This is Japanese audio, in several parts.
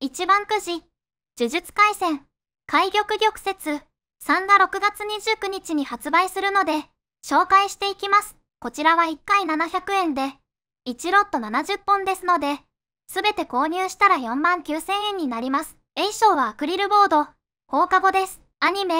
一番くじ、呪術廻戦、開玉玉説、3が6月29日に発売するので、紹介していきます。こちらは1回700円で、1ロット70本ですので、すべて購入したら4万9000円になります。A 賞はアクリルボード、放課後です。アニメ、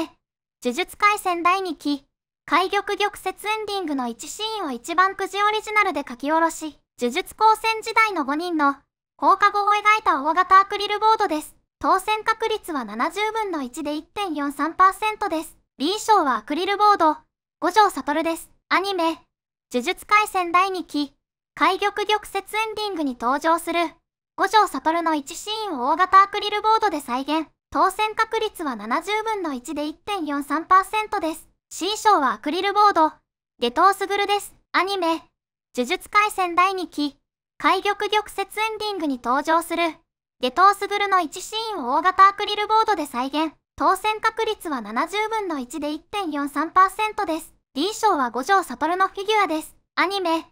呪術廻戦第2期、開玉玉説エンディングの1シーンを一番くじオリジナルで書き下ろし、呪術高専時代の5人の放課後を描いた大型アクリルボードです。当選確率は70分の1で1.43%です。B 賞はアクリルボード、五条悟です。アニメ、呪術廻戦第2期、開玉玉節エンディングに登場する、五条悟の1シーンを大型アクリルボードで再現。当選確率は70分の1で1.43%です。C 賞はアクリルボード、下等すぐるです。アニメ、呪術廻戦第2期、開玉玉節エンディングに登場する、ゲトースグルの1シーンを大型アクリルボードで再現。当選確率は70分の1で1.43%です。D 賞は五条悟のフィギュアです。アニメ、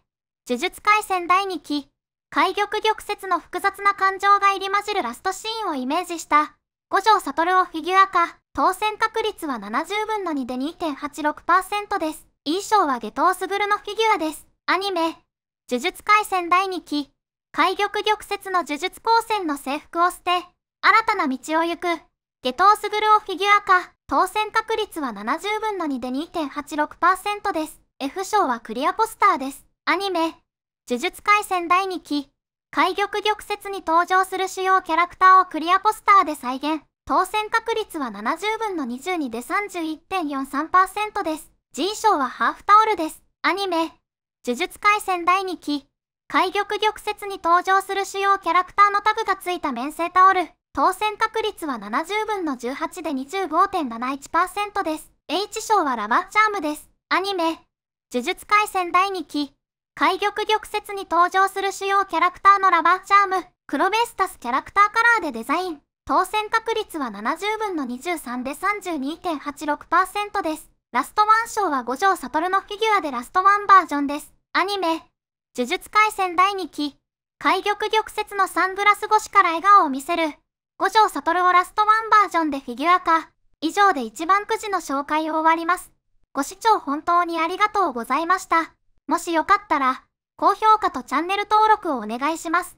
呪術回戦第2期、開玉玉節の複雑な感情が入り混じるラストシーンをイメージした、五条悟をフィギュア化、当選確率は70分の2で2.86%です。E 賞はゲトースグルのフィギュアです。アニメ、呪術回戦第2期、海玉玉説の呪術高専の制服を捨て、新たな道を行く、下等すぐるをフィギュア化、当選確率は70分の2で2.86%です。F 賞はクリアポスターです。アニメ、呪術回戦第2期、海玉玉説に登場する主要キャラクターをクリアポスターで再現。当選確率は70分の22で31.43%です。G 賞はハーフタオルです。アニメ、呪術廻戦第2期、海玉玉説に登場する主要キャラクターのタグがついた免性タオル。当選確率は70分の18で25.71%です。H 賞はラバーチャームです。アニメ、呪術廻戦第2期、海玉玉説に登場する主要キャラクターのラバーチャーム、黒ベスタスキャラクターカラーでデザイン。当選確率は70分の23で32.86%です。ラストワン賞は五条悟のフィギュアでラストワンバージョンです。アニメ、呪術廻戦第2期、海玉玉説のサングラス越しから笑顔を見せる、五条悟をラストワンバージョンでフィギュア化。以上で一番くじの紹介を終わります。ご視聴本当にありがとうございました。もしよかったら、高評価とチャンネル登録をお願いします。